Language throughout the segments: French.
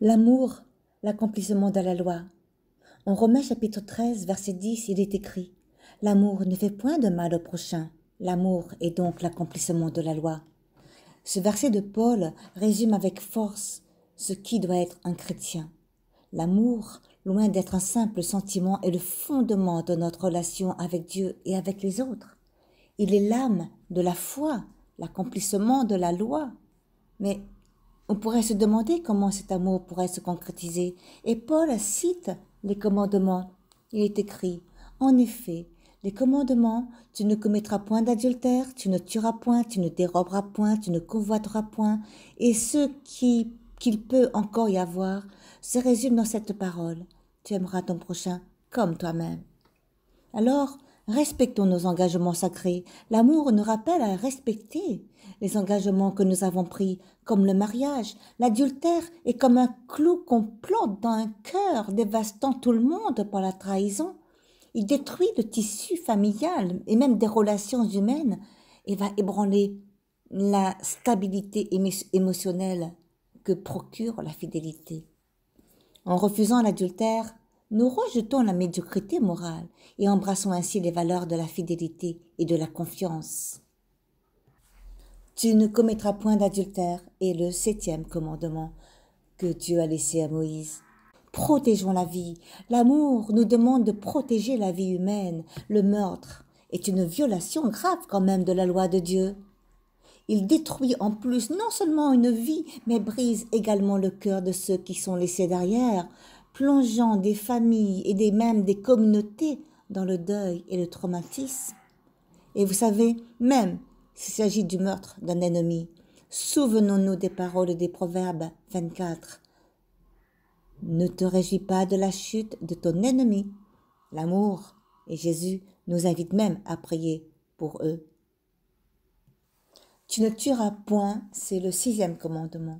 L'amour, l'accomplissement de la loi. En Romains chapitre 13, verset 10, il est écrit L'amour ne fait point de mal au prochain. L'amour est donc l'accomplissement de la loi. Ce verset de Paul résume avec force ce qui doit être un chrétien. L'amour, loin d'être un simple sentiment, est le fondement de notre relation avec Dieu et avec les autres. Il est l'âme de la foi, l'accomplissement de la loi. Mais on pourrait se demander comment cet amour pourrait se concrétiser, et Paul cite les commandements. Il est écrit En effet, les commandements, tu ne commettras point d'adultère, tu ne tueras point, tu ne déroberas point, tu ne convoiteras point, et ce qui qu'il peut encore y avoir se résume dans cette parole. Tu aimeras ton prochain comme toi-même. Alors, Respectons nos engagements sacrés. L'amour nous rappelle à respecter les engagements que nous avons pris, comme le mariage. L'adultère est comme un clou qu'on plante dans un cœur, dévastant tout le monde par la trahison. Il détruit le tissu familial et même des relations humaines et va ébranler la stabilité émotionnelle que procure la fidélité. En refusant l'adultère, nous rejetons la médiocrité morale et embrassons ainsi les valeurs de la fidélité et de la confiance. Tu ne commettras point d'adultère est le septième commandement que Dieu a laissé à Moïse. Protégeons la vie. L'amour nous demande de protéger la vie humaine. Le meurtre est une violation grave quand même de la loi de Dieu. Il détruit en plus non seulement une vie, mais brise également le cœur de ceux qui sont laissés derrière plongeant des familles et des, même des communautés dans le deuil et le traumatisme. Et vous savez, même s'il s'agit du meurtre d'un ennemi, souvenons-nous des paroles des Proverbes 24. Ne te réjouis pas de la chute de ton ennemi. L'amour et Jésus nous invitent même à prier pour eux. Tu ne tueras point, c'est le sixième commandement.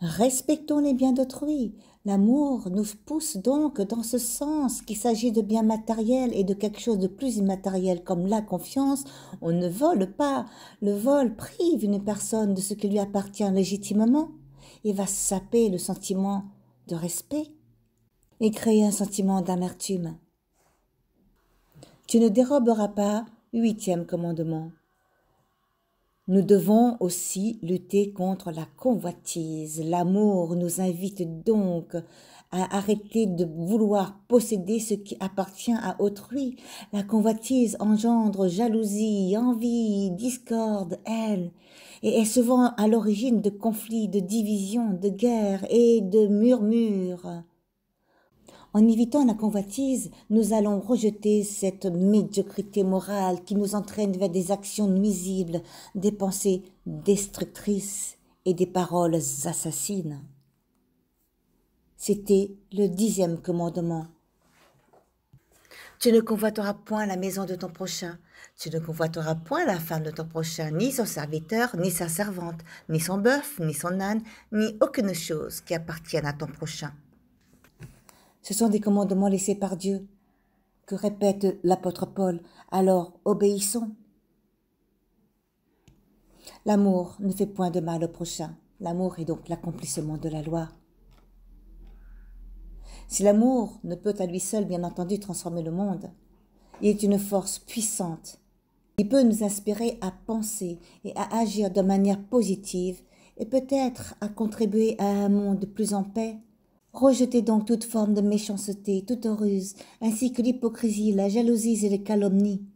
Respectons les biens d'autrui. L'amour nous pousse donc dans ce sens, qu'il s'agit de biens matériels et de quelque chose de plus immatériel comme la confiance. On ne vole pas. Le vol prive une personne de ce qui lui appartient légitimement et va saper le sentiment de respect et créer un sentiment d'amertume. Tu ne déroberas pas, huitième commandement. Nous devons aussi lutter contre la convoitise. L'amour nous invite donc à arrêter de vouloir posséder ce qui appartient à autrui. La convoitise engendre jalousie, envie, discorde, elle, et est souvent à l'origine de conflits, de divisions, de guerres et de murmures. En évitant la convoitise, nous allons rejeter cette médiocrité morale qui nous entraîne vers des actions nuisibles, des pensées destructrices et des paroles assassines. C'était le dixième commandement. Tu ne convoiteras point la maison de ton prochain, tu ne convoiteras point la femme de ton prochain, ni son serviteur, ni sa servante, ni son bœuf, ni son âne, ni aucune chose qui appartienne à ton prochain. Ce sont des commandements laissés par Dieu, que répète l'apôtre Paul. Alors obéissons. L'amour ne fait point de mal au prochain. L'amour est donc l'accomplissement de la loi. Si l'amour ne peut à lui seul, bien entendu, transformer le monde, il est une force puissante. Il peut nous inspirer à penser et à agir de manière positive et peut-être à contribuer à un monde plus en paix, Rejetez donc toute forme de méchanceté, toute ruse, ainsi que l'hypocrisie, la jalousie et les calomnies.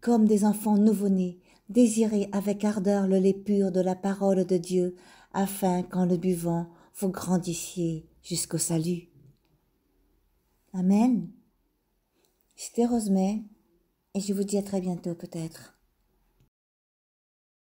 Comme des enfants nouveau-nés, désirez avec ardeur le lait pur de la parole de Dieu, afin qu'en le buvant, vous grandissiez jusqu'au salut. Amen. C'était Rosemée, et je vous dis à très bientôt peut-être.